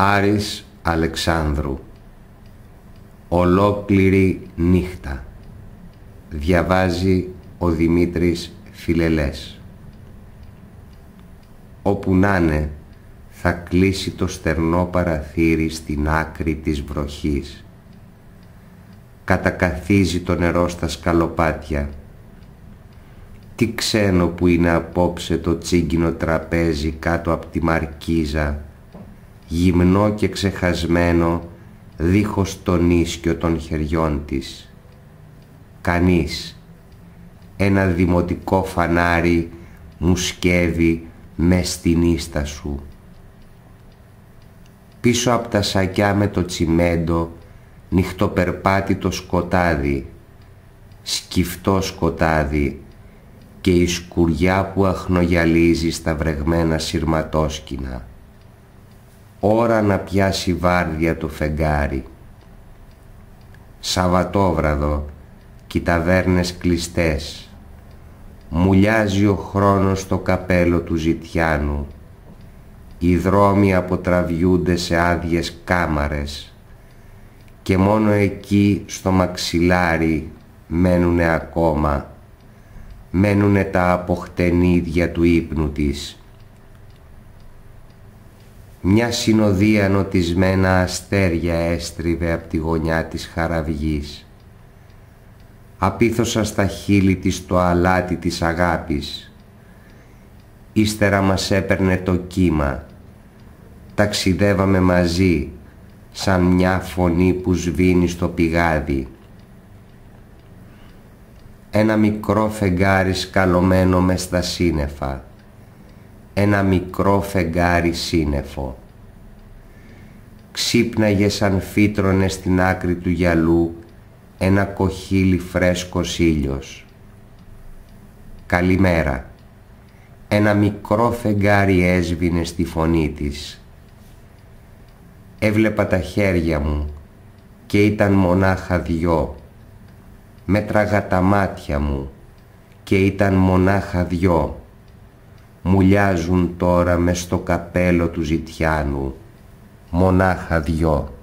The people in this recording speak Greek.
Άρης Αλεξάνδρου Ολόκληρη νύχτα Διαβάζει ο Δημήτρης Φιλελές Όπου να είναι θα κλείσει το στερνό παραθύρι στην άκρη της βροχής Κατακαθίζει το νερό στα σκαλοπάτια Τι ξένο που είναι απόψε το τσίγκινο τραπέζι κάτω από τη μαρκίζα γυμνό και ξεχασμένο δίχως τον ίσκιο των χεριών της. Κανείς, ένα δημοτικό φανάρι μου σκεύει μες στην ίστα σου. Πίσω από τα σακιά με το τσιμέντο το σκοτάδι, σκυφτό σκοτάδι και η σκουριά που αχνογιαλίζει στα βρεγμένα σειρματόσκηνα ώρα να πιάσει βάρδια το φεγγάρι. Σαββατόβραδο κι ταβέρνες κλειστές. Μουλιάζει ο χρόνος το καπέλο του ζητιάνου. Οι δρόμοι αποτραβιούνται σε άδειες κάμαρες και μόνο εκεί στο μαξιλάρι μένουνε ακόμα, μένουνε τα αποχτενίδια του ύπνου της μια συνοδεία νοτισμένα αστέρια έστριβε από τη γωνιά της χαραυγής. Απίθωσα στα χείλη της το αλάτι της αγάπης. Ύστερα μας έπαιρνε το κύμα. Ταξιδεύαμε μαζί σαν μια φωνή που σβήνει στο πηγάδι. Ένα μικρό φεγγάρι σκαλωμένο μες στα σύννεφα ένα μικρό φεγγάρι σύννεφο. Ξύπναγε σαν φύτρωνε στην άκρη του γυαλού ένα κοχύλι φρέσκος ήλιος. «Καλημέρα». Ένα μικρό φεγγάρι έσβηνε στη φωνή της. Έβλεπα τα χέρια μου και ήταν μονάχα δυο. Μέτραγα τα μάτια μου και ήταν μονάχα δυο μουλιάζουν τώρα μες στο καπέλο του ζητιάνου μονάχα δυο.